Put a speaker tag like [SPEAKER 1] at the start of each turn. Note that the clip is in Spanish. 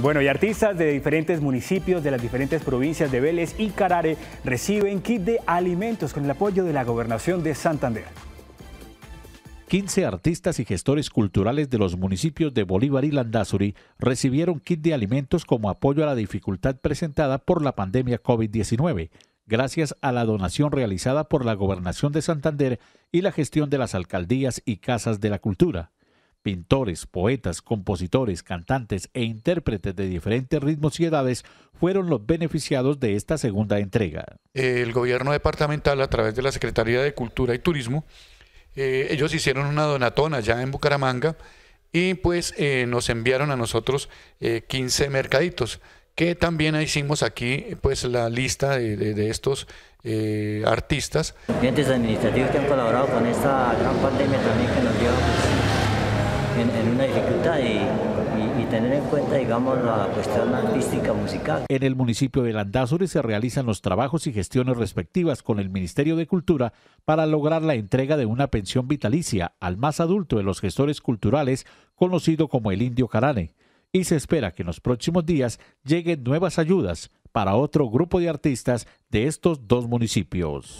[SPEAKER 1] Bueno, y artistas de diferentes municipios de las diferentes provincias de Vélez y Carare reciben kit de alimentos con el apoyo de la Gobernación de Santander.
[SPEAKER 2] 15 artistas y gestores culturales de los municipios de Bolívar y Landazuri recibieron kit de alimentos como apoyo a la dificultad presentada por la pandemia COVID-19, gracias a la donación realizada por la Gobernación de Santander y la gestión de las alcaldías y casas de la cultura. Pintores, poetas, compositores, cantantes e intérpretes de diferentes ritmos y edades fueron los beneficiados de esta segunda entrega.
[SPEAKER 3] El gobierno departamental, a través de la Secretaría de Cultura y Turismo, eh, ellos hicieron una donatona allá en Bucaramanga y pues eh, nos enviaron a nosotros 15 eh, mercaditos que también hicimos aquí pues la lista de,
[SPEAKER 4] estos artistas. Los clientes administrativos que han colaborado con esta gran pandemia que nos en, una dificultad y, tener en cuenta, digamos, la cuestión artística musical.
[SPEAKER 2] En el municipio de Landazuri se realizan los trabajos y gestiones respectivas con el Ministerio de Cultura para lograr la entrega de una pensión vitalicia al más adulto de los gestores culturales, conocido como el Indio Carane. Y se espera que en los próximos días lleguen nuevas ayudas para otro grupo de artistas de estos dos municipios.